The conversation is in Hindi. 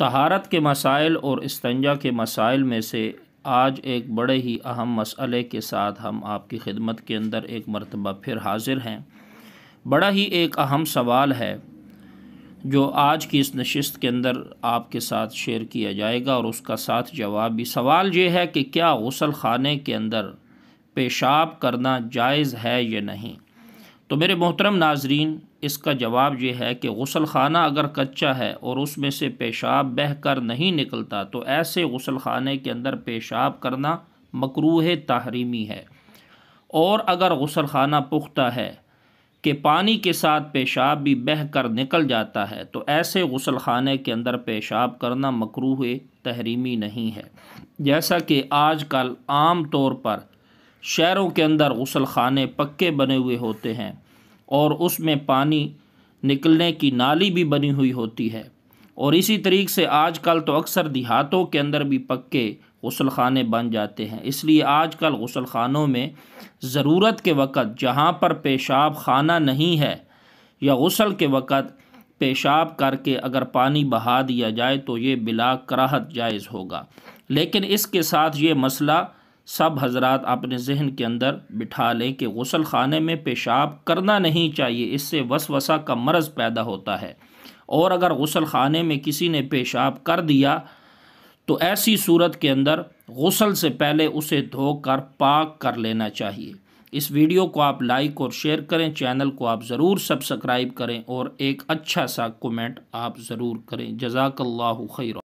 तहारत के मसाइल और इस्तंजा के मसाइल में से आज एक बड़े ही अहम मसले के साथ हम आपकी खिदमत के अंदर एक मरतबा फिर हाजिर हैं बड़ा ही एक अहम सवाल है जो आज की इस नशस्त के अंदर आपके साथ शेयर किया जाएगा और उसका साथ जवाब भी सवाल ये है कि क्या गसल खाने के अंदर पेशाब करना जायज़ है या नहीं तो मेरे मोहतरम नाजरीन इसका जवाब यह है कि गसल खाना अगर कच्चा है और उसमें से पेशाब बह कर नहीं निकलता तो ऐसे गसल खाने के अंदर पेशाब करना मकरूह तहरीमी है और अगर गसल खाना पुख्ता है कि पानी के साथ पेशाब भी बह कर निकल जाता है तो ऐसे गसल खाने के अंदर पेशाब करना मकरूह तहरीमी नहीं है जैसा कि आज कल आम तौर पर शहरों के अंदर गसल खाने पक्के बने हुए होते हैं और उसमें पानी निकलने की नाली भी बनी हुई होती है और इसी तरीक़ से आजकल तो अक्सर देहातों के अंदर भी पक्के गसल खाने बन जाते हैं इसलिए आजकल गसल खानों में ज़रूरत के वक़्त जहाँ पर पेशाब खाना नहीं है या गसल के वक़्त पेशाब करके अगर पानी बहा दिया जाए तो ये बिला कराहत जायज़ होगा लेकिन इसके साथ ये मसला सब हजरात अपने जहन के अंदर बिठा लें कि गसल खाने में पेशाब करना नहीं चाहिए इससे वसवसा का मरज पैदा होता है और अगर गसल खाने में किसी ने पेशाब कर दिया तो ऐसी सूरत के अंदर गसल से पहले उसे धोकर पाक कर लेना चाहिए इस वीडियो को आप लाइक और शेयर करें चैनल को आप ज़रूर सब्सक्राइब करें और एक अच्छा सा कमेंट आप ज़रूर करें जजाकल्ला खैर